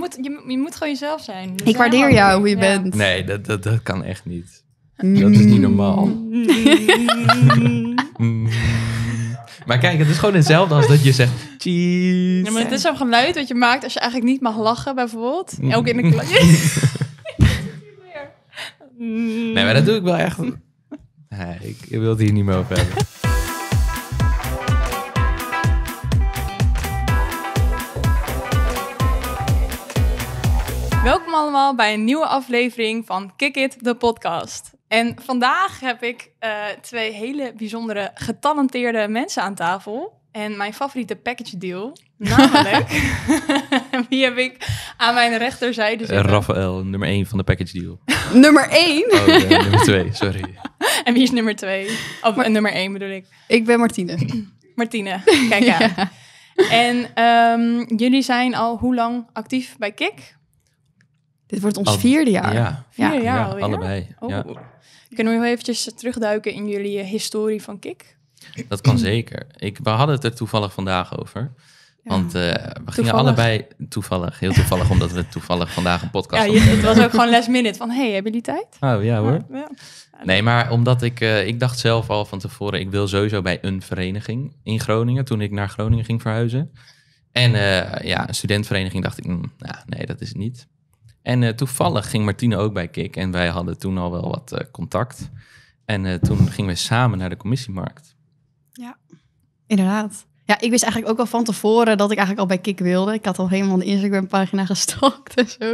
moet, je, moet gewoon jezelf zijn. ik waardeer jou hoe je bent. Nee, dat, dat, dat kan echt niet. Mm. Dat is niet normaal. Mm. Mm. Maar kijk, het is gewoon hetzelfde als dat je zegt cheese. Ja, maar het is zo'n geluid wat je maakt als je eigenlijk niet mag lachen, bijvoorbeeld. Elk Ook in de klas. nee, maar dat doe ik wel echt. Nee, ik, wil het hier niet meer over hebben. allemaal bij een nieuwe aflevering van Kick It, de podcast. En vandaag heb ik eh, twee hele bijzondere, getalenteerde mensen aan tafel. En mijn favoriete package deal, namelijk, wie heb ik aan mijn rechterzijde eh, zitten? Raphaël, nummer 1 van de package deal. nummer 1? nummer 2, sorry. en wie is nummer 2? Of eh, nummer 1 bedoel ik. Ik ben Martine. Martine, kijk aan. En ehm, jullie zijn al hoe lang actief bij Kik? Dit wordt ons vierde jaar. Ja, vier jaar allebei. Oh. Ja. Kunnen we nog eventjes terugduiken in jullie eh, historie van Kik? Dat kan zeker. Ik, we hadden het er toevallig vandaag over. Want eh, we gingen allebei toevallig, heel toevallig, omdat we toevallig vandaag een podcast hadden. Ja, het was ook gewoon last minute van, hey, hebben jullie tijd? Oh ja hoor. Nee, maar omdat ik, eh, ik dacht zelf al van tevoren, ik wil sowieso bij een vereniging in Groningen, toen ik naar Groningen ging verhuizen. En ja, een studentvereniging dacht ik, mm, nou, nee, dat is het niet. En eh, toevallig ging Martine ook bij Kik en wij hadden toen al wel wat eh, contact. En eh, toen gingen we samen naar de commissiemarkt. Ja, inderdaad. Ja, ik wist eigenlijk ook al van tevoren dat ik eigenlijk al bij Kik wilde. Ik had al helemaal de Instagram-pagina gestalkt en zo.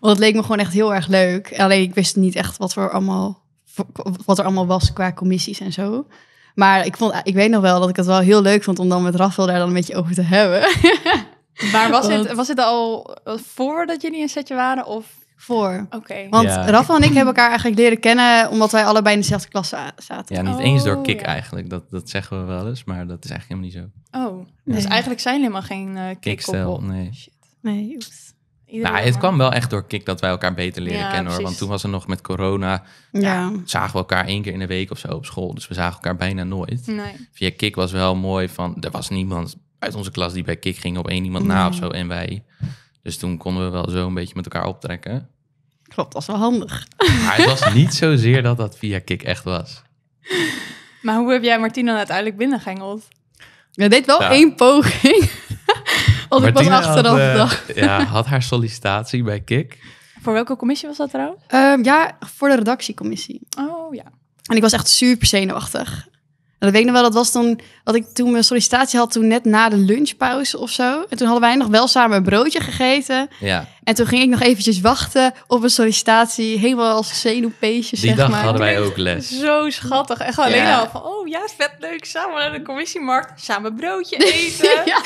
Want het leek me gewoon echt heel erg leuk. Alleen ik wist niet echt wat, voor allemaal, wat er allemaal was qua commissies en zo. Maar ik, vond, ik weet nog wel dat ik het wel heel leuk vond om dan met Rafael daar dan een beetje over te hebben. Maar was, het, was het al eh, voordat jullie een setje waren? Of voor. Oké. Want Rafa en ik hebben elkaar eigenlijk leren kennen omdat wij allebei in dezelfde klas zaten. Ja, niet eens door oh, Kik eigenlijk. Dat, dat zeggen we wel eens, maar dat is eigenlijk helemaal niet zo. Oh, dus eigenlijk zijn helemaal geen uh, eh, kik Nee. Shit. Nee, oeps. Nou, het kwam wel echt door Kik dat wij elkaar beter leren kennen hoor. Want toen was er nog met corona. Ja, Zagen we elkaar één keer in de week of zo op school. Dus we zagen elkaar bijna nooit. Nee. Via Kik was wel mooi van. Er was niemand uit onze klas die bij Kik ging op één iemand na of zo. En wij. Dus toen konden we wel zo een beetje met elkaar optrekken. Klopt, dat was wel handig. Maar het was niet zozeer dat dat via Kik echt was. Maar hoe heb jij Martina uiteindelijk binnengehengeld? Je deed wel één poging. Want ik was achteraf had, eh, ja, had haar sollicitatie bij Kik. Voor welke commissie was dat trouwens? Ehm, ja, voor de redactiecommissie. Oh ja. En ik was echt super zenuwachtig ik weet nog wel, dat was toen, dat ik toen mijn sollicitatie had, toen net na de lunchpauze of zo. En toen hadden wij nog wel samen een broodje gegeten. Ja. En toen ging ik nog eventjes wachten op een sollicitatie, helemaal als zenuwpeesje, Die zeg dag maar. hadden wij ook les. Zo schattig. Echt alleen al van, oh ja, vet leuk, samen naar de commissiemarkt, samen broodje eten. ja.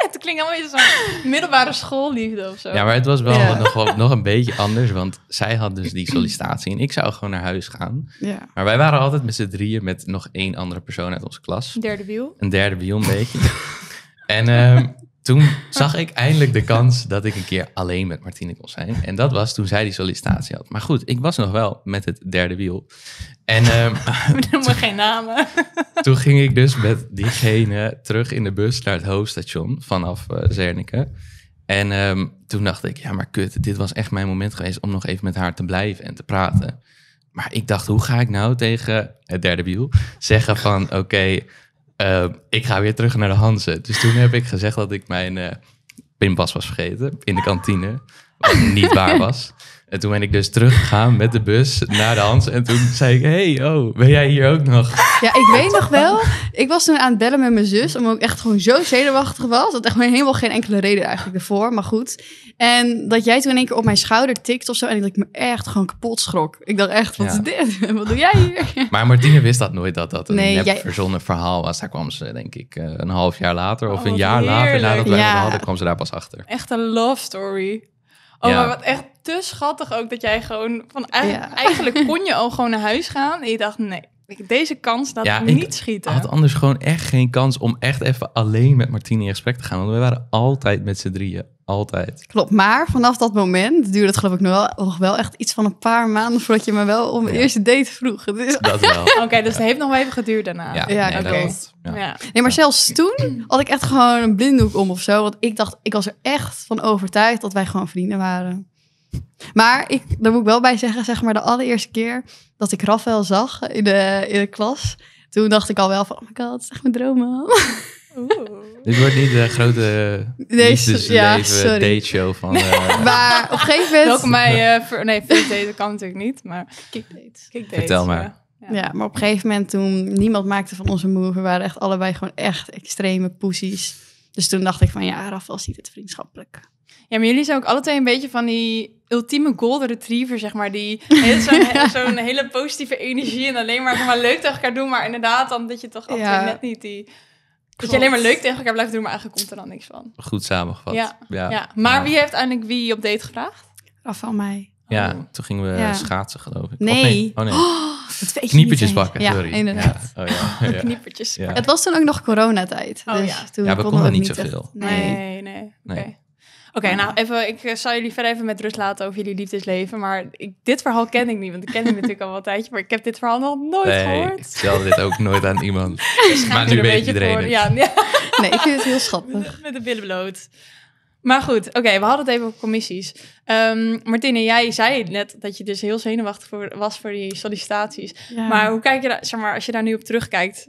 het klinkt allemaal beetje zo'n middelbare schoolliefde of zo. Ja, maar het was wel nog, nog een beetje anders. Want zij had dus die sollicitatie en ik zou gewoon naar huis gaan. Ja. Maar wij waren altijd met z'n drieën met nog één andere persoon uit onze klas. Derde wiel. Een derde wiel een beetje. en ehm, toen zag ik eindelijk de kans dat ik een keer alleen met Martine kon zijn. En dat was toen zij die sollicitatie had. Maar goed, ik was nog wel met het derde wiel. En, um, We geen namen. toen ging ik dus met diegene terug in de bus naar het hoofdstation vanaf eh, Zernike. En ehm, toen dacht ik, ja maar kut, dit was echt mijn moment geweest om nog even met haar te blijven en te praten. Maar ik dacht, hoe ga ik nou tegen het derde wiel zeggen van oké, ehm, ik ga weer terug naar de Hanze. Dus toen heb ik gezegd dat ik mijn uh, pinpas was vergeten in de kantine. Wat niet waar was. En toen ben ik dus teruggegaan met de bus naar de Hans. En toen zei ik, hey, oh, ben jij hier ook nog? Ja, ik weet nog wel. Ik was toen aan het bellen met mijn zus, omdat ik echt gewoon zo zenuwachtig was. Dat echt helemaal geen enkele reden eigenlijk ervoor, maar goed. En dat jij toen in één keer op mijn schouder tikt of zo. En dat ik me echt gewoon kapot schrok. Ik dacht echt, wat is dit? Wat doe jij hier? Maar Martine wist dat nooit, dat dat een nee, verzonnen verhaal was. Daar kwam ze denk ik eh, een half jaar later of een oh, jaar later nadat wij ja. hadden, kwam ze daar pas achter. Echt een love story. Oh, maar wat echt te schattig ook dat jij gewoon van eigenlijk, kon je al gewoon naar huis gaan en je dacht nee. Deze kans dat ja, niet schieten. Ik had anders gewoon echt geen kans om echt even alleen met Martine in gesprek te gaan. Want we waren altijd met z'n drieën. Altijd. Klopt. Maar vanaf dat moment duurde het geloof ik nog wel, nog wel echt iets van een paar maanden voordat je me wel om de eerste date vroeg. Dat wel. Oké, dus het heeft nog wel even geduurd daarna. Ja, ja nee, Ja. Nee, maar zelfs toen had ik echt gewoon een blinddoek om of zo. Want ik dacht, ik was er echt van overtuigd dat wij gewoon vrienden waren. Maar ik, daar moet ik wel bij zeggen, zeg maar de allereerste keer dat ik Rafael zag in de, in de klas, toen dacht ik al wel van, oh my god, zeg mijn dromen. Dit wordt niet de grote nee, ja, date show van... Eh, maar op een gegeven moment... ook mij. Uh, nee, first date, dat kan natuurlijk niet, maar... Kickdates. Kickdates Vertel maar. Ja. ja. maar op een gegeven moment toen niemand maakte van onze move, we waren echt allebei gewoon echt extreme poesies. Dus toen dacht ik van ja, Rafael ziet het vriendschappelijk. Ja, maar jullie zijn ook alle twee een beetje van die ultieme golden retriever, zeg maar. Die zo'n he, hele positieve energie en alleen maar, maar leuk tegen elkaar doen. Maar inderdaad, dan dat je toch altijd ja. net niet die... Dat je alleen maar leuk tegen elkaar blijft doen, maar eigenlijk komt er dan niks van. Goed samengevat. Ja, ja. maar wie heeft uiteindelijk wie op date gevraagd? Rafael mij. Ja, oh. toen gingen we schaatsen, geloof ik. Nee. Oh, nee. Oh nee. Oh, Kniepertjes bakken, ja, sorry. Inderdaad. Oh, ja. Het was toen ook nog coronatijd. Dus ja. Toen we konden, niet zoveel. Nee, nee. Oké, nou even, ik eh, zal jullie verder even met rust laten over jullie liefdesleven. Maar ik, dit verhaal ken ik niet, want ik ken hem natuurlijk al wel een tijdje. Maar ik heb dit verhaal nog nooit nee, gehoord. ik stelde dit ook nooit aan iemand. maar nu weet beetje voor, Ja, nee, ik vind het heel schattig. Met, de billen bloot. Maar goed, oké, we hadden het even over commissies. Um, Martine, jij zei net dat je dus heel zenuwachtig was voor die sollicitaties. Maar hoe kijk je daar, zeg maar, als je daar nu op terugkijkt,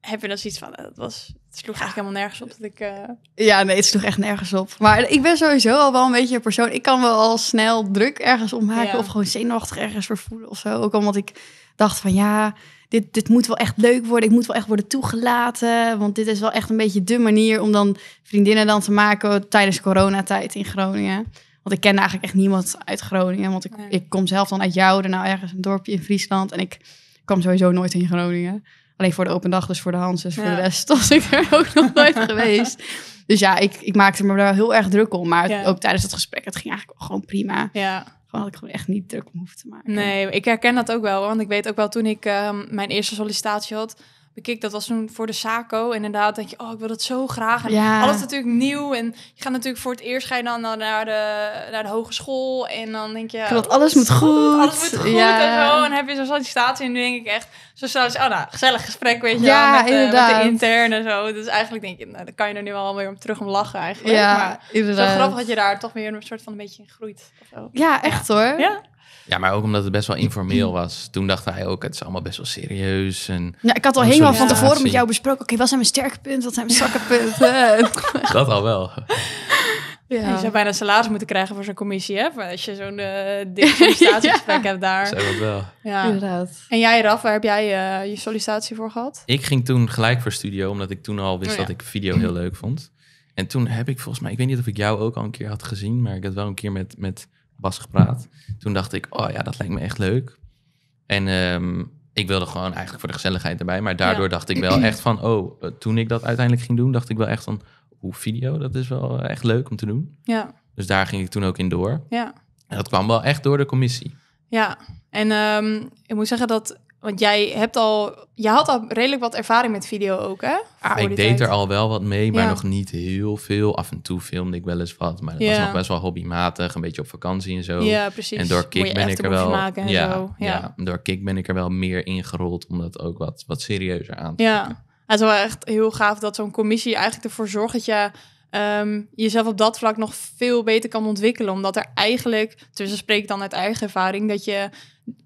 heb je dan zoiets van, eh, dat was, het sloeg eigenlijk helemaal nergens op dat ik... Eh, ja, nee, het sloeg echt nergens op. Maar ik ben sowieso al wel een beetje een persoon, ik kan wel al snel druk ergens omhaken of gewoon zenuwachtig ergens vervoelen voelen of zo. Ook omdat ik dacht van, ja, dit, dit moet wel echt leuk worden. Ik moet wel echt worden toegelaten. Want dit is wel echt een beetje de manier om dan vriendinnen dan te maken tijdens coronatijd in Groningen. Want ik ken eigenlijk echt niemand uit Groningen. Want ik, ik kom zelf dan uit joude nou ergens een dorpje in Friesland. En ik kwam sowieso nooit in Groningen. Alleen voor de open dag, dus voor de Hans. Dus voor de rest was ik er ook nog nooit geweest. Dus ja, ik, ik maakte me daar heel erg druk om. Maar ook tijdens het gesprek, het ging eigenlijk gewoon prima. Ja. Gewoon had ik gewoon echt niet druk om te maken. Nee, ik herken dat ook wel. Want ik weet ook wel toen ik ehm, mijn eerste sollicitatie had bekeek. Dat was toen voor de Saco. inderdaad denk je, oh, ik wil dat zo graag. En ja. alles natuurlijk nieuw. En je gaat natuurlijk voor het eerst ga je dan eh, naar de, naar de hogeschool. En dan denk je... alles moet goed. Alles moet goed ja. en zo. En dan heb je zo'n sollicitatie. En dan denk ik echt, zo snel oh nou, gezellig gesprek, weet je ja, wel. Met, inderdaad. met de interne zo. Dus eigenlijk denk je, nou, dan kan je er nu wel weer om terug om lachen eigenlijk. Ja, inderdaad. Zo grappig dat je daar toch weer een soort van een beetje in groeit. Ja, echt hoor. Ja. Ja, maar ook omdat het best wel informeel was. Toen dacht hij ook, het is allemaal best wel serieus. En ja, ik had al helemaal van tevoren met jou besproken. Oké, wat zijn mijn sterke punten? Wat zijn mijn zwakke punten? dat al wel. Ja. Je zou bijna salaris moeten krijgen voor zo'n commissie, hè? als je zo'n uh, sollicitatiegesprek ja. hebt daar. Zou dat wel. Ja. Inderdaad. En jij, Raf, waar heb jij eh, je sollicitatie voor gehad? Ik ging toen gelijk voor studio, omdat ik toen al wist oh, dat ik video heel leuk vond. En toen heb ik volgens mij, ik weet niet of ik jou ook al een keer had gezien, maar ik had wel een keer met, met was gepraat. Toen dacht ik, oh ja, dat lijkt me echt leuk. En ehm, ik wilde gewoon eigenlijk voor de gezelligheid erbij. Maar daardoor dacht ik wel echt van, oh, eh, toen ik dat uiteindelijk ging doen, dacht ik wel echt van, hoe video, dat is wel eh, echt leuk om te doen. Ja. Dus daar ging ik toen ook in door. Ja. En dat kwam wel echt door de commissie. Ja, en ehm, ik moet zeggen dat want jij hebt al, je had al redelijk wat ervaring met video ook, hè? Ah, ik deed er al wel wat mee, maar nog niet heel veel. Af en toe filmde ik wel eens wat, maar dat was nog best wel hobbymatig, een beetje op vakantie en zo. Ja, precies. En door Kik ben ik er wel, ja, ja, door Kik ben ik er wel meer ingerold om dat ook wat, wat serieuzer aan te Ja, het is wel echt heel gaaf dat zo'n commissie eigenlijk ervoor zorgt dat je ehm, jezelf op dat vlak nog veel beter kan ontwikkelen. Omdat er eigenlijk, tussen spreek dan uit eigen ervaring, dat je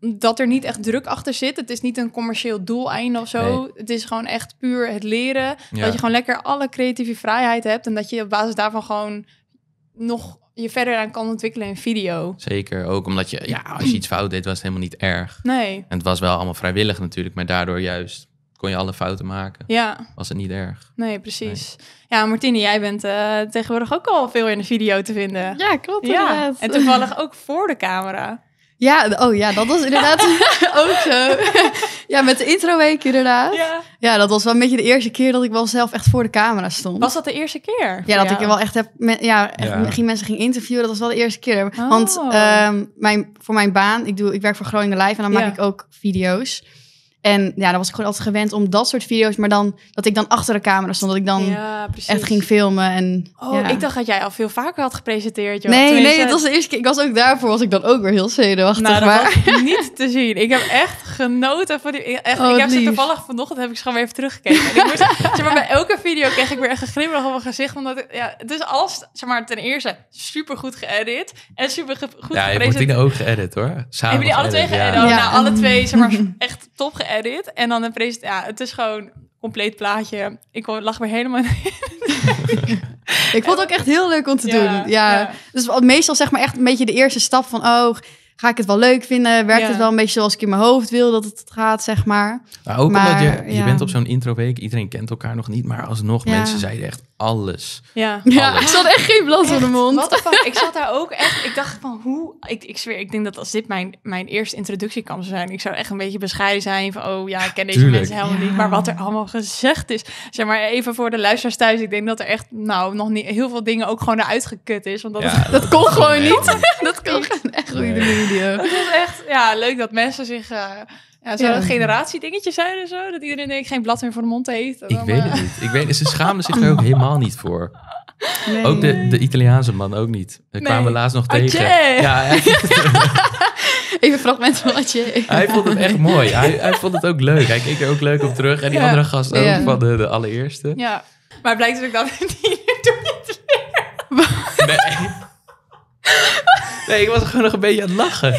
dat er niet echt druk achter zit. Het is niet een commercieel doeleinde of zo. Het is gewoon echt puur het leren. Dat je gewoon lekker alle creatieve vrijheid hebt. En dat je op basis daarvan gewoon nog je verder aan kan ontwikkelen in video. Zeker, ook omdat je, ja, als je iets fout deed, was het helemaal niet erg. Nee. En het was wel allemaal vrijwillig natuurlijk, maar daardoor juist kon je alle fouten maken. Ja. Was het niet erg. Nee, precies. Ja, Martine, jij bent eh, tegenwoordig ook al veel in de video te vinden. Ja, klopt. Ja. En toevallig ook voor de camera. Ja, oh ja, dat was inderdaad ook zo. ja, met de introweek inderdaad. Ja. dat was wel een beetje de eerste keer dat ik wel zelf echt voor de camera stond. Was dat de eerste keer? Ja, dat ik wel echt heb... ja, echt mensen ging interviewen, dat was wel de eerste keer. Want oh. ehm, mijn, voor mijn baan, ik, doe, ik werk voor Groningen Live en dan maak ik ook video's. En ja, dan was ik gewoon altijd gewend om dat soort video's. Maar dan dat ik dan achter de camera stond. Dat ik dan echt ging filmen. En, oh, ik dacht dat jij al veel vaker had gepresenteerd. Joh. Nee, nee, het was de eerste keer. Ik was ook daarvoor, was ik dan ook weer heel zenuwachtig. Nou, dat maar. Was niet te zien. Ik heb echt genoten van die... E- echt, oh, ik heb lief. ze toevallig vanochtend heb ik ze gewoon weer even teruggekeken. ik moest, zeg maar, bij elke video kreeg ik weer echt een glimlach op mijn gezicht. Omdat ja, dus alles, zeg maar, ten eerste super goed geëdit. En super goed ja, gepresenteerd. Ja, dingen ook geëdit hoor. Samen Hebben die alle twee geëdit? Oh, ja. nou, alle twee, zeg maar, echt top geedit En dan een presentatie. Ja, het is gewoon compleet plaatje. Ik lag weer helemaal Ik vond het ook echt heel leuk om te doen. Ja. ja. Dus meestal zeg maar echt een beetje de eerste stap van... oh, ga ik het wel leuk vinden? Werkt het wel een beetje zoals ik in mijn hoofd wil dat het gaat, zeg maar. ook maar, omdat je, je bent op zo'n introweek, iedereen kent elkaar nog niet, maar alsnog, mensen zeiden echt alles. Ja, ja ik zat echt geen blad in de mond. Wat ik zat daar ook echt, ik dacht van hoe, ik, ik zweer, ik denk dat als dit mijn, mijn eerste introductie kan zijn, ik zou echt een beetje bescheiden zijn van, oh ja, ik ken deze mensen helemaal niet, maar wat er allemaal gezegd is. Zeg maar even voor de luisteraars thuis, ik denk dat er echt, nou, nog niet, heel veel dingen ook gewoon eruit gekut is, want dat, dat, kon gewoon niet. Ik vond Het is echt ja, leuk dat mensen zich... Uh, ja, zou ja. generatie dingetje zijn en zo? Dat iedereen denkt geen blad meer voor de mond heeft. Ik weet het eh, niet. Ik weet, ze schaamden zich er ook helemaal niet voor. Ook de, de Italiaanse man ook niet. Daar kwamen we laatst nog oh, tegen. Ja, Even fragmenten van Hij vond het echt mooi. Hij, hij vond het ook leuk. Hij keek er ook leuk op terug. En die andere gast ook van de, de allereerste. Ja, maar blijkt natuurlijk dat niet Nee, ik was gewoon nog een beetje aan het lachen.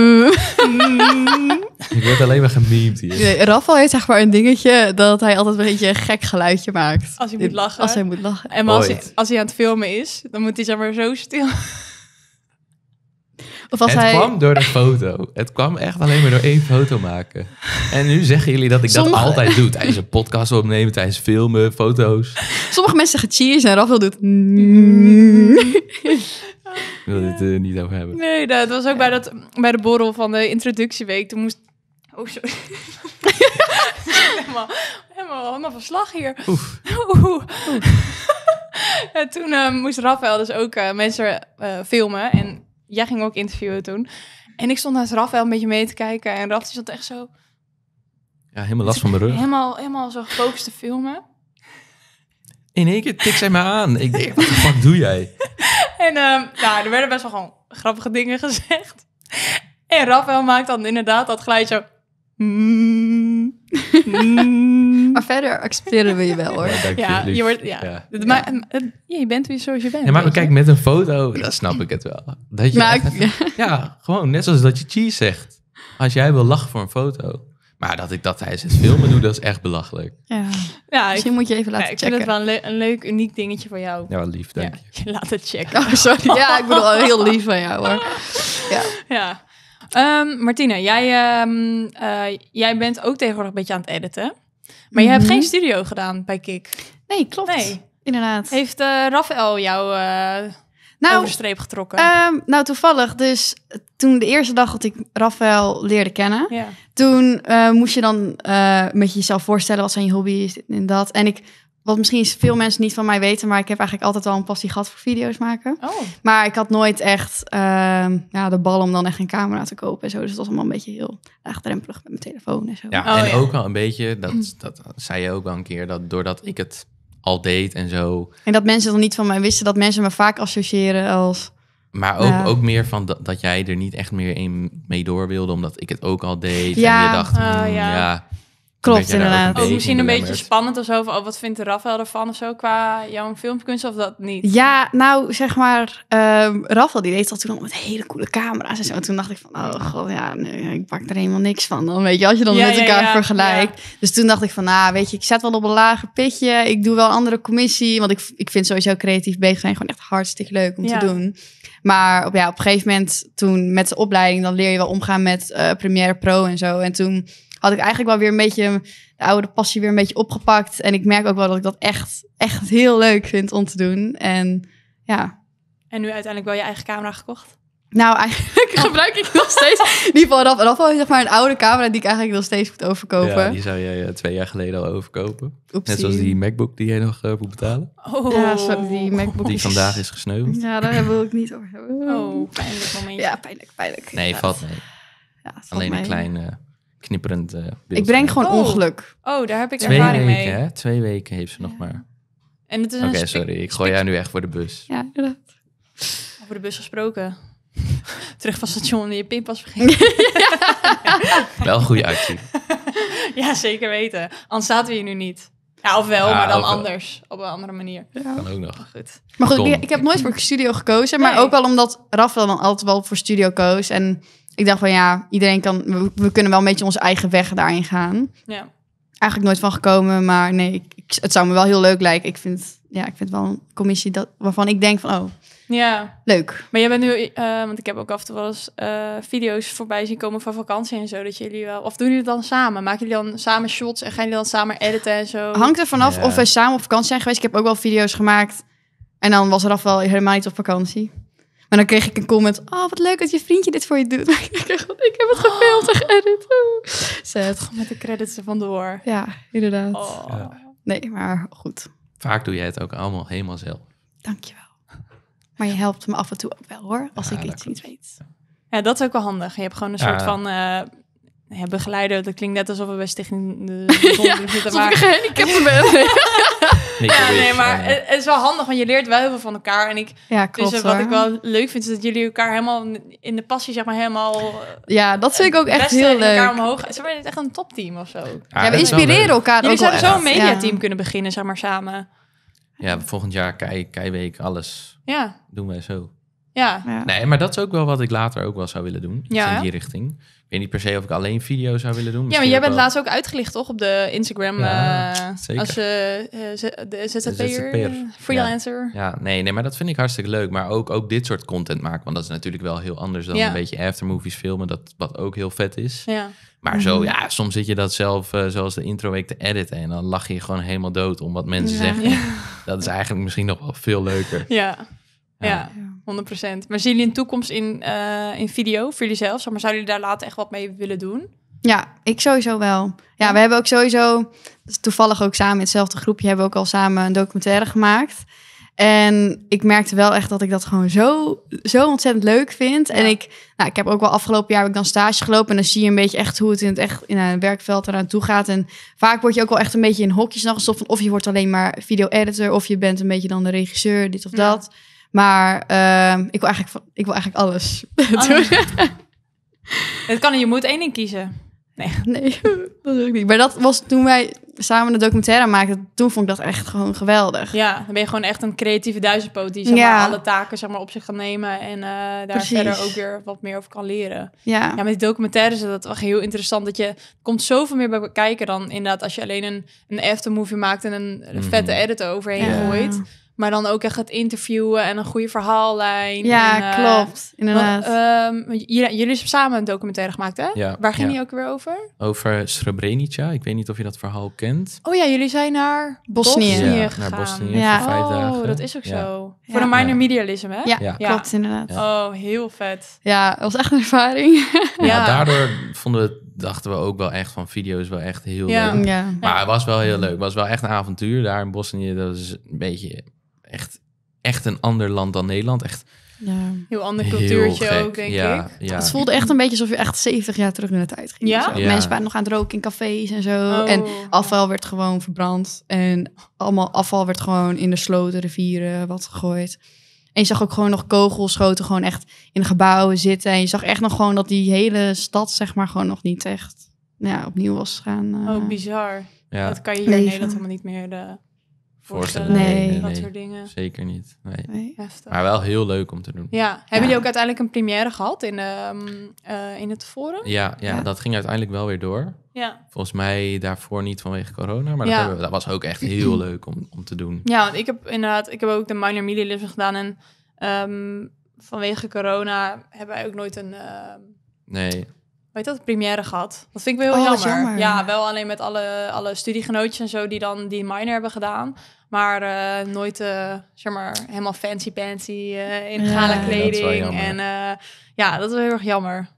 ik word alleen maar gemeemd hier. Nee, heeft zeg maar een dingetje dat hij altijd een beetje een gek geluidje maakt. Als hij moet lachen. Als hij moet lachen. En als hij, als hij aan het filmen is, dan moet hij zeg maar zo stil het kwam door een foto. Het kwam echt alleen maar door één foto maken. En nu zeggen jullie dat ik dat altijd doe. Tijdens een podcast opnemen, tijdens filmen, foto's. Sommige mensen zeggen en Rafael doet... ik wil dit uh, niet over hebben. Nee, dat was ook bij, dat, bij de borrel van de introductieweek. Toen moest... Oh, sorry. helemaal, helemaal, van slag hier. Oef. Ja, toen eh, moest Rafael dus ook eh, mensen filmen en jij ging ook interviewen toen. En ik stond naast Rafael een beetje mee te kijken. En Raf zat echt zo... Ja, helemaal last van mijn rug. Helemaal, helemaal zo gefocust te filmen. In één keer tik zij me aan. Ik denk, wat de fuck doe jij? en um, nou, er werden best wel gewoon grappige dingen gezegd. En Rafael maakt dan inderdaad dat geluid zo... Mm. Mm verder accepteren we je wel hoor. Ja, je, wordt, ja. ja. je bent weer zoals je bent. Ja, maar kijk, met een foto, dat snap ik het wel. Dat je ja, gewoon net zoals dat je cheese zegt. Als jij wil lachen voor een foto. Maar dat ik dat tijdens het filmen doe, dat is echt belachelijk. Ja, ja misschien ik, moet je even laten checken. Ik vind het wel een, leuk, uniek dingetje van jou. Ja, lief, denk ja, je. Laat het checken. Oh, sorry. Ja, ik bedoel, heel lief van jou hoor. Ja. ja. Ehm, Martine, jij, ehm, eh, jij bent ook tegenwoordig een beetje aan het editen. Maar je hebt geen mhm. studio gedaan bij Kik. Nee, klopt. Nee. Inderdaad. Heeft uh, eh, Rafael jou uh, getrokken? Ehm, nou, toevallig. Dus toen de eerste dag dat ik Rafael leerde kennen, ja. toen eh, moest je dan uh, met jezelf voorstellen wat zijn je hobby's en dat. En ik wat misschien veel mensen niet van mij weten, maar ik heb eigenlijk altijd al een passie gehad voor video's maken. Oh. Maar ik had nooit echt ja, ehm, nou, de bal om dan echt een camera te kopen en zo. Dus dat was allemaal een beetje heel laagdrempelig met mijn telefoon en zo. Ja, oh, en ook al een beetje, dat, mm. dat zei je ook al een keer, dat doordat ik het al deed en zo. En dat mensen dan niet van mij wisten, dat mensen me vaak associëren als... Maar ook, ook meer van dat, jij er niet echt meer in mee door wilde, omdat ik het ook al deed. Ja. En je dacht, ah, mm, ja. ja. Klopt, inderdaad. Ook misschien een beetje spannend of zo. oh, wat vindt Rafael ervan of zo qua jouw filmkunst of dat niet? Ja, nou zeg maar, um, Rafael die deed dat toen al met hele coole camera's en zo. toen dacht ik van, oh god, ja, nee, ik pak er helemaal niks van. Dan weet je, als je dan met elkaar vergelijkt. Dus toen dacht ik van, nou weet je, ik zet wel op een lager pitje. Ik doe wel een andere commissie, want ik, ik vind sowieso creatief bezig zijn gewoon echt hartstikke leuk om te doen. Maar op, ja, op een gegeven moment toen met de opleiding, dan leer je wel omgaan met eh, Premiere Pro en zo. En toen had ik eigenlijk wel weer een beetje de oude passie weer een beetje opgepakt. En ik merk ook wel dat ik dat echt, echt heel leuk vind om te doen. En ja. En nu uiteindelijk wel je eigen camera gekocht? Nou, eigenlijk oh. gebruik ik nog steeds die ieder en af zeg maar een oude camera die ik eigenlijk nog steeds moet overkopen. Ja, die zou jij eh, twee jaar geleden al overkopen. Net zoals die MacBook die jij nog eh, moet betalen. Oh. Ja, zo, die MacBook die vandaag is gesneuveld. Ja, daar wil ik niet over hebben. Oh, pijnlijk momentje. Ja, pijnlijk, pijnlijk. Nee, valt Ja, Alleen een klein knipperend eh, Ik breng gewoon oh. ongeluk. Oh, daar heb ik Twee ervaring weken, mee. weken, Twee weken heeft ze nog maar. En het is Oké, sorry. Ik gooi jou nu echt voor de bus. Ja, inderdaad. Over de bus gesproken. Terug van station en je pinpas Wel een goede actie. ja, zeker weten. Anders zaten we hier nu niet. Ja, of wel, maar dan anders. Op een andere manier. Kan ook nog. Maar goed, maar goed ik, heb nooit voor studio gekozen. Maar ook wel omdat Raf dan altijd wel voor studio koos. En ik dacht van ja, iedereen kan, we, kunnen wel een beetje onze eigen weg daarin gaan. Ja. Eigenlijk nooit van gekomen, maar nee, ik, het zou me wel heel leuk lijken. Ik vind, ja, ik vind wel een commissie dat, waarvan ik denk van oh, ja. Leuk. Maar jij bent nu, eh, want ik heb ook af en toe wel eens eh, video's voorbij zien komen van vakantie en zo. Dat jullie wel, of doen jullie het dan samen? Maken jullie dan samen shots en gaan jullie dan samen editen en zo? Hangt er vanaf of wij samen op vakantie zijn geweest. Ik heb ook wel video's gemaakt en dan was er af wel helemaal niet op vakantie. Maar dan kreeg ik een comment. Oh, wat leuk dat je vriendje dit voor je doet. Maar ik ik heb het gefilmd en geëdit. het Gewoon met de credits er door. Ja, inderdaad. Oh. Nee, maar goed. Vaak doe jij het ook allemaal helemaal zelf. Dankjewel. Maar je helpt me af en toe ook wel hoor, als ik iets niet weet. Ja, dat is ook wel handig. Je hebt gewoon een soort van eh, ja, begeleider, dat klinkt net alsof we bij Stichting de ja, zitten. ik heb ben. ja, nee, maar het, is wel handig, want je leert wel heel veel van elkaar. En ik, ja, dus, klopt, dus wat ik wel leuk vind, is dat jullie elkaar helemaal in de passie, zeg maar, helemaal... Ja, dat vind ik ook eh, echt heel leuk. elkaar omhoog. Ze worden echt een topteam of zo. Ja, we inspireren elkaar jullie ook zouden zo'n mediateam kunnen beginnen, zeg maar, samen. Ja, volgend jaar kei, keiweek, alles ja. doen wij zo. Ja. Nee, maar dat is ook wel wat ik later ook wel zou willen doen. ja, in die richting. Ik weet niet per se of ik alleen video zou willen doen. Ja, maar jij bent laatst ook uitgelicht, toch? Op de Instagram. Ja, eh, als uh, de ZZP'er, freelancer. Ja. nee, nee, maar dat vind ik hartstikke leuk. Maar ook, ook dit soort content maken. Want dat is natuurlijk wel heel anders dan een beetje aftermovies filmen. Dat, wat ook heel vet is. Ja. Maar zo, mhm. ja, soms zit je dat zelf, zoals de intro week, te editen. En dan lach je gewoon helemaal dood om wat mensen zeggen. Dat is eigenlijk misschien nog wel veel leuker. Ja. Ja, 100%. Maar zien jullie een toekomst in, eh, in video voor jullie zelf? maar, zouden jullie daar later echt wat mee willen doen? Ja, ik sowieso wel. Ja, we hebben ook sowieso, toevallig ook samen in hetzelfde groepje, hebben we ook al samen een documentaire gemaakt. En ik merkte wel echt dat ik dat gewoon zo, zo ontzettend leuk vind. En ik, nou, ik heb ook wel afgelopen jaar heb ik dan stage gelopen. En dan zie je een beetje echt hoe het in het echt in een werkveld eraan toe gaat. En vaak word je ook wel echt een beetje in hokjes nog gestopt. of je wordt alleen maar video-editor, of je bent een beetje dan de regisseur, dit of dat. Maar ehm, ik, wil eigenlijk, ik wil eigenlijk alles Het kan je moet één ding kiezen. Nee. nee, dat wil ik niet. Maar dat was toen wij samen de documentaire maakten. Toen vond ik dat echt gewoon geweldig. Ja, dan ben je gewoon echt een creatieve duizendpoot die zeg maar, alle taken zeg maar, op zich gaat nemen. En eh, daar verder ook weer wat meer over kan leren. Ja, ja met die documentaire is dat wel heel interessant. Dat je komt zoveel meer bij kijken dan inderdaad als je alleen een, een movie maakt en een mhm. vette edit overheen gooit. Maar dan ook echt het interviewen en een goede verhaallijn. Ja, en, eh, klopt. Inderdaad. Ehm, jullie, hebben samen een documentaire gemaakt, hè? Ja, Waar ging ja. die ook weer over? Over Srebrenica. Ik weet niet of je dat verhaal kent. Oh ja, jullie zijn naar Bosnië, ja, gegaan. Naar Bosnië ja. voor oh, dat is ook zo. Voor de minor medialisme, hè? Ja, klopt inderdaad. Oh, heel vet. Ja, dat was echt een ervaring. ja, daardoor vonden we dachten we ook wel echt van video's wel echt heel leuk. Maar het was wel heel leuk. Het was wel echt een avontuur daar in Bosnië. Dat is een beetje echt, echt een ander land dan Nederland. Echt ja. heel ander cultuurtje ook, denk ja, ik. Ja. Het voelde echt een beetje alsof je echt 70 jaar terug in de tijd ging. Ja? Mensen waren nog aan het roken in cafés en zo. Oh. En afval werd gewoon verbrand. En allemaal afval werd gewoon in de sloten, rivieren, wat gegooid. En je zag ook gewoon nog kogelschoten gewoon echt in gebouwen zitten. En je zag echt nog gewoon dat die hele stad, zeg maar, gewoon nog niet echt nou ja, opnieuw was gaan. Eh, oh, bizar. Ja. Dat kan je hier in Nederland helemaal niet meer... De eh, voorstellen. Nee. dat soort dingen. Zeker niet. Nee. Maar wel heel leuk om te doen. Ja. Hebben jullie ook uiteindelijk een première gehad in, um, in het forum? Ja, ja, dat ging uiteindelijk wel weer door. Ja. Volgens mij daarvoor niet vanwege corona, maar dat, dat was ook echt heel leuk om, om te doen. Ja, want ik heb inderdaad, ik heb ook de minor media gedaan en ehm, vanwege corona hebben wij ook nooit een... Ehm, nee weet dat, première gehad. Dat vind ik wel heel oh, jammer. jammer. Ja, wel alleen met alle, alle studiegenootjes en zo die dan die minor hebben gedaan. Maar eh, nooit uh, zeg maar, helemaal fancy pantsy uh, eh, in gala kleding. Ja, en ja, dat is heel erg jammer.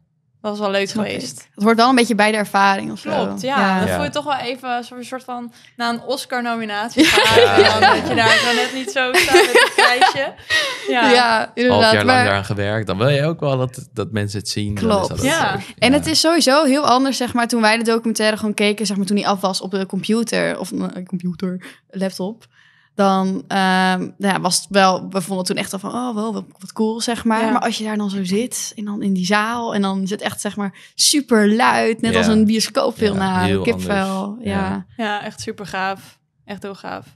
Dat was wel leuk geweest. Het hoort wel een beetje bij de ervaring of Klopt, ja. dat voel je toch wel even een soort van... na een Oscar-nominatie ja. Dat je daar net niet zo staat met het meisje Ja, ja inderdaad. jaar lang daaraan gewerkt. Dan wil je ook wel dat, dat mensen het zien. Klopt. Dat ja. en het is sowieso heel anders, zeg maar... toen wij de documentaire gewoon keken... zeg maar toen die af was op de computer... of een computer, laptop dan ehm, nou ja, was het wel, we vonden toen echt al van, oh, wel wat, cool, zeg maar. Maar als je daar dan zo zit en dan in die zaal en dan zit echt, zeg maar, super luid, net als een bioscoopfilm na kipvel. Ja. ja, echt super gaaf. Echt heel gaaf.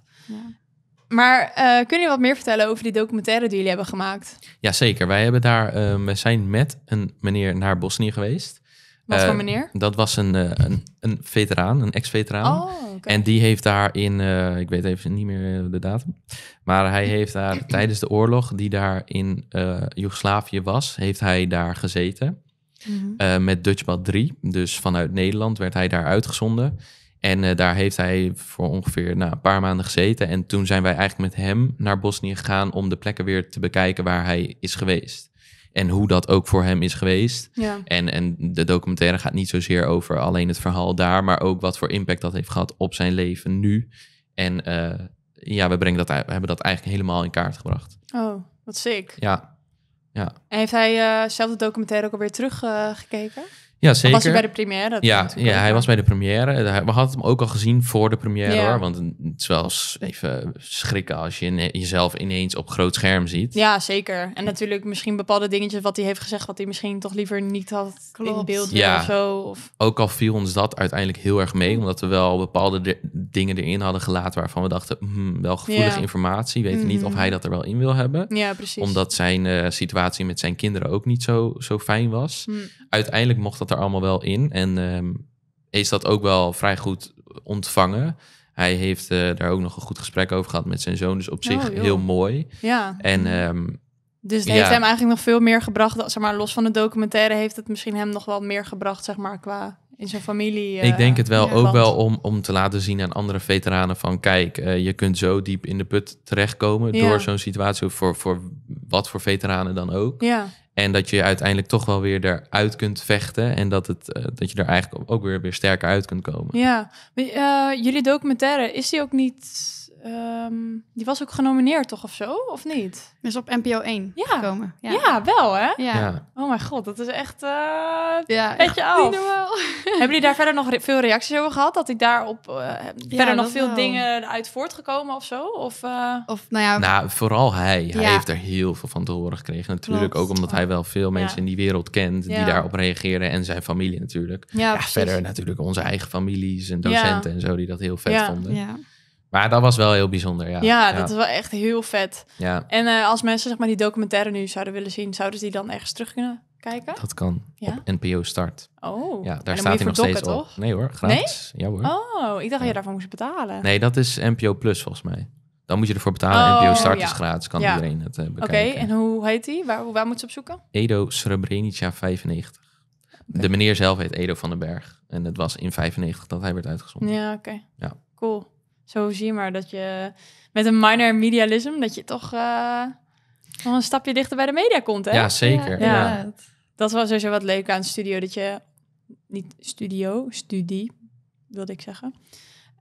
Maar uh, kun je wat meer vertellen over die documentaire die jullie hebben gemaakt? Ja zeker. wij hebben daar, uh, we zijn met een meneer naar Bosnië geweest. Wat voor eh, meneer? Dat was een, eh, een, een veteraan, een ex-veteraan. Oh, en die heeft daar in, eh, ik weet even niet meer de datum, maar hij heeft daar tijdens de oorlog die daar in Joegoslavië was, heeft hij daar gezeten. Mm -hmm. met Dutchbat 3. Dus vanuit Nederland werd hij daar uitgezonden. En daar heeft hij voor ongeveer nou, een paar maanden gezeten. En toen zijn wij eigenlijk met hem naar Bosnië gegaan om de plekken weer te bekijken waar hij is geweest. En hoe dat ook voor hem is geweest. Ja. En, en de documentaire gaat niet zozeer over alleen het verhaal daar, maar ook wat voor impact dat heeft gehad op zijn leven nu. En eh, ja, we, brengen dat, we hebben dat eigenlijk helemaal in kaart gebracht. Oh, wat sick. Ja. ja. En heeft hij eh, zelf de documentaire ook alweer teruggekeken? Uh, gekeken ja, zeker. Was hij bij de première? Ja, ja, hij was bij de première. We hadden hem ook al gezien voor de première. Hoor, want het is wel eens even schrikken als je jezelf ineens op groot scherm ziet. Ja, zeker. En natuurlijk misschien bepaalde dingetjes wat hij heeft gezegd... wat hij misschien toch liever niet had in beeld ja. of zo. Of... Ook al viel ons dat uiteindelijk heel erg mee... omdat we wel bepaalde dingen erin hadden gelaten... waarvan we dachten, hmm, wel gevoelige informatie. Weten niet of mhm. hij dat er wel in wil hebben. Ja, precies. Omdat zijn eh, situatie met zijn kinderen ook niet zo, zo fijn was. Hmm. Uiteindelijk mocht dat er allemaal wel in. En is ehm, dat ook wel vrij goed ontvangen. Hij heeft eh, daar ook nog een goed gesprek over gehad met zijn zoon. Dus op oh, zich heel mooi. Ja. En, mhm. ehm, dus het heeft hem eigenlijk nog veel meer gebracht. Zeg maar, los van de documentaire heeft het misschien hem nog wel meer gebracht, zeg maar, qua in zijn familie. ik eh, denk het wel ook wel om, om te laten zien aan andere veteranen van kijk, eh, je kunt zo diep in de put terechtkomen door zo'n situatie voor, voor wat voor veteranen dan ook. Ja. En dat je uiteindelijk toch wel weer eruit kunt vechten. En dat, het, eh, dat je er eigenlijk ook weer, weer sterker uit kunt komen. Ja, eh, jullie documentaire, is die ook niet Ehm, die was ook genomineerd, toch of zo? Of niet? Is op NPO 1 gekomen. Ja. ja wel hè? Ja. Oh mijn god, dat is echt uh, eh, beetje af. Hebben jullie daar verder nog veel reacties over gehad? Dat hij daarop uh, eh, verder nog veel dingen uit voortgekomen of zo? Of, eh? of nou ja... Nou, vooral hij. Hij heeft er heel veel van te horen gekregen. Natuurlijk ook omdat hij wel veel mensen in die wereld kent die daarop reageren. En zijn familie natuurlijk. Ja, verder natuurlijk onze eigen families en docenten en zo die dat heel vet vonden. Ja. Maar dat was wel heel bijzonder, ja. Ja, dat is wel echt heel vet. Ja. En eh, als mensen zeg maar, die documentaire nu zouden willen zien, zouden ze die dan ergens terug kunnen kijken? Dat kan ja? op NPO Start. Oh, ja, daar staat hij nog steeds op. Nee hoor, gratis. Ja hoor. Oh, ik dacht ja. je daarvoor moest betalen. Nee, dat is NPO Plus volgens mij. Dan moet je ervoor betalen. Oh, NPO Start is gratis, kan iedereen het uh, bekijken. Oké, en hoe heet die? Waar, waar moet ze op zoeken? Edo Srebrenica 95. De meneer zelf heet Edo van den Berg. En het was in 95 dat hij werd uitgezonden. Ja, oké. Ja. Cool zo zie je maar dat je met een minor medialisme medialism, dat je toch uh, nog een stapje dichter bij de media komt. Hè? Ja, zeker. Ja. Dat was sowieso wat leuk aan studio, dat je niet studio, studie wilde ik zeggen.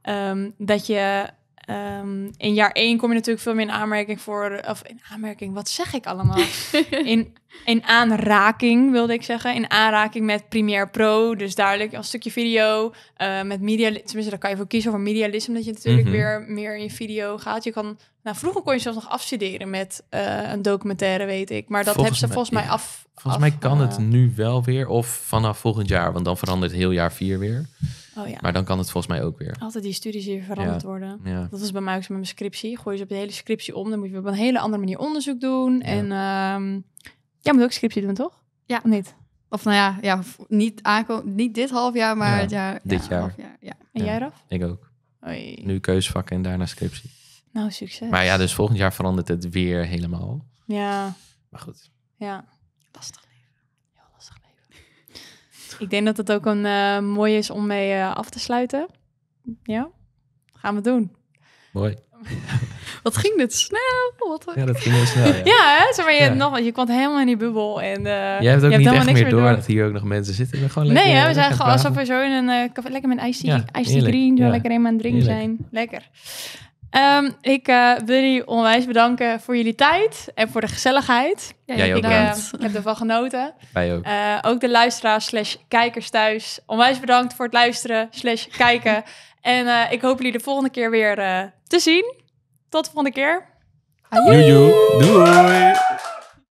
Ehm, dat je Ehm, in jaar 1 kom je natuurlijk veel meer in aanmerking voor, of in aanmerking, wat zeg ik allemaal? in, in aanraking wilde ik zeggen, in aanraking met Premiere Pro, dus duidelijk een stukje video, uh, met media, tenminste daar kan je voor kiezen voor medialisme, dat je natuurlijk mhm. weer meer in je video gaat. Je kan, nou vroeger kon je zelfs nog afstuderen met eh, een documentaire, weet ik, maar dat hebben ze volgens mij af. Volgens mij kan het eh, nu wel weer, of vanaf volgend jaar, want dan verandert heel jaar 4 weer. Oh, ja. Maar dan kan het volgens mij ook weer. Altijd die studies hier veranderd worden. Dat was bij mij ook met mijn scriptie. Gooi je ze op de hele scriptie om. Dan moet je op een hele andere manier onderzoek doen. En um, jij moet ook scriptie doen, toch? Ja. Of niet? Of nou ja, ja niet, niet dit half jaar, maar dit jaar. Dit jaar. ja. En jij, Raf? Ik ook. Nu keusvakken en daarna scriptie. Nou, succes. Maar ja, dus volgend jaar verandert het weer helemaal. Ja. Maar goed. Ja. Lastig. Ik denk dat het ook een uh, mooi is om mee eh, af te sluiten. Ja, gaan we doen. Mooi. Wat ging dit snel? Wat... Ja, dat ging heel snel. Ja, ja hè? Zeg maar, je, Nog, je kwam helemaal in die bubbel. En, uh, Jij hebt ook je niet echt meer, door, dat hier ook nog mensen zitten. gewoon lekker, nee, hè? we zijn gewoon alsof we zo in een lekker met een ijsje green, zo lekker in aan het drinken zijn. Lekker. Ehm, ik eh, wil jullie onwijs bedanken voor jullie tijd en voor de gezelligheid. Ja, Jij ook ik, uh, eh, ik heb ervan genoten. Wij ook. Eh, ook de luisteraars slash kijkers thuis. Onwijs bedankt voor het luisteren slash kijken. en ik hoop jullie de volgende keer weer te zien. Tot de volgende keer. Doei.